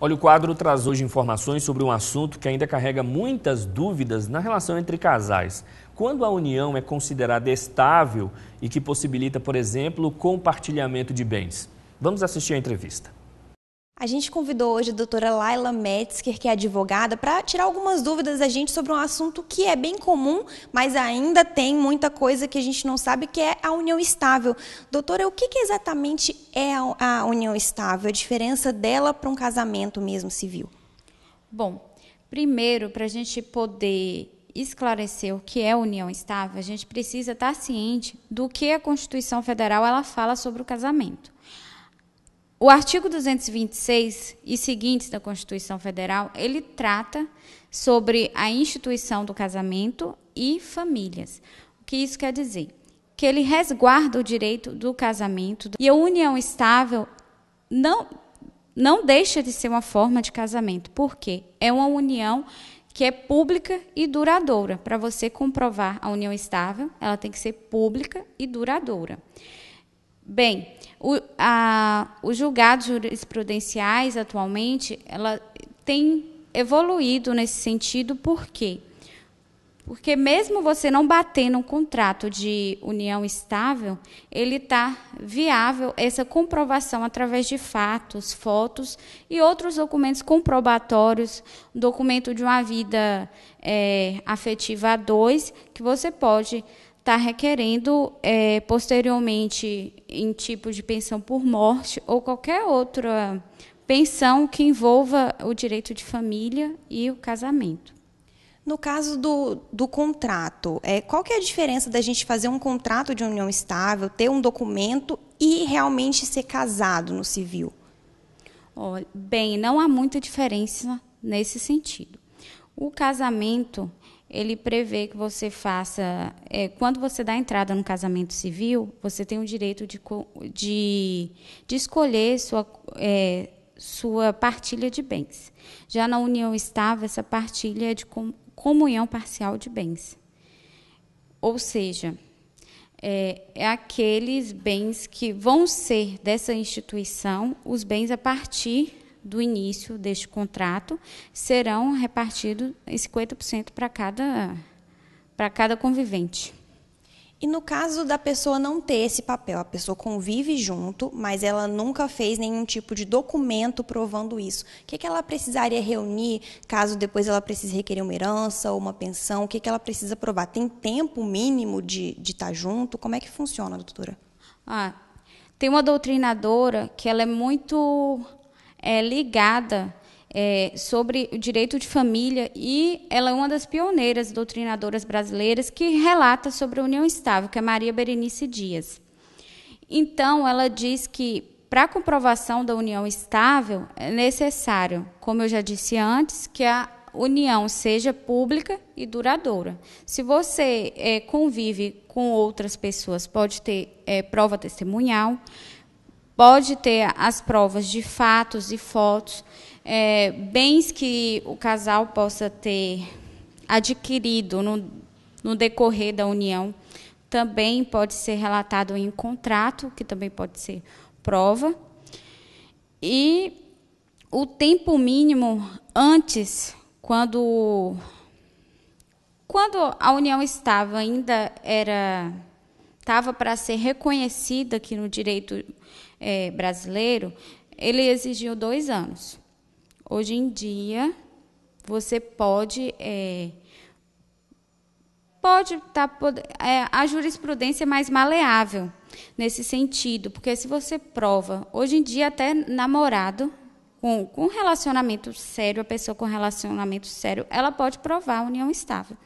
Olha, o quadro traz hoje informações sobre um assunto que ainda carrega muitas dúvidas na relação entre casais. Quando a união é considerada estável e que possibilita, por exemplo, o compartilhamento de bens. Vamos assistir a entrevista. A gente convidou hoje a doutora Laila Metzger, que é advogada, para tirar algumas dúvidas da gente sobre um assunto que é bem comum, mas ainda tem muita coisa que a gente não sabe, que é a união estável. Doutora, o que, que exatamente é a união estável? A diferença dela para um casamento mesmo civil? Bom, primeiro, para a gente poder esclarecer o que é união estável, a gente precisa estar tá ciente do que a Constituição Federal ela fala sobre o casamento. O artigo 226 e seguintes da Constituição Federal, ele trata sobre a instituição do casamento e famílias. O que isso quer dizer? Que ele resguarda o direito do casamento e a união estável não não deixa de ser uma forma de casamento, porque é uma união que é pública e duradoura. Para você comprovar a união estável, ela tem que ser pública e duradoura. Bem, o, a, os julgados jurisprudenciais atualmente, ela tem evoluído nesse sentido, por quê? Porque mesmo você não bater no contrato de união estável, ele está viável essa comprovação através de fatos, fotos e outros documentos comprobatórios, documento de uma vida é, afetiva a dois, que você pode está requerendo é, posteriormente em tipo de pensão por morte ou qualquer outra pensão que envolva o direito de família e o casamento. No caso do, do contrato, é, qual que é a diferença da gente fazer um contrato de união estável, ter um documento e realmente ser casado no civil? bem, não há muita diferença nesse sentido. O casamento ele prevê que você faça. É, quando você dá entrada no casamento civil, você tem o direito de, de, de escolher sua, é, sua partilha de bens. Já na união estável, essa partilha é de comunhão parcial de bens. Ou seja, é, é aqueles bens que vão ser dessa instituição os bens a partir do início deste contrato serão repartidos em 50% para cada, para cada convivente. E no caso da pessoa não ter esse papel, a pessoa convive junto, mas ela nunca fez nenhum tipo de documento provando isso. O que, que ela precisaria reunir caso depois ela precise requerer uma herança ou uma pensão? O que, que ela precisa provar? Tem tempo mínimo de, de estar tá junto? Como é que funciona, doutora? Ah, tem uma doutrinadora que ela é muito é, ligada é, sobre o direito de família e ela é uma das pioneiras doutrinadoras brasileiras que relata sobre a união estável, que é Maria Berenice Dias. Então, ela diz que para a comprovação da união estável é necessário, como eu já disse antes, que a união seja pública e duradoura. Se você é, convive com outras pessoas, pode ter é, prova testemunhal. Pode ter as provas de fatos e fotos, é, bens que o casal possa ter adquirido no, no decorrer da união. Também pode ser relatado em contrato, que também pode ser prova. E o tempo mínimo antes, quando quando a união estava ainda era estava para ser reconhecida aqui no direito é, brasileiro, ele exigiu dois anos. Hoje em dia, você pode. É, pode tá, é, a jurisprudência é mais maleável nesse sentido, porque se você prova, hoje em dia até namorado, com, com relacionamento sério, a pessoa com relacionamento sério, ela pode provar a união estável.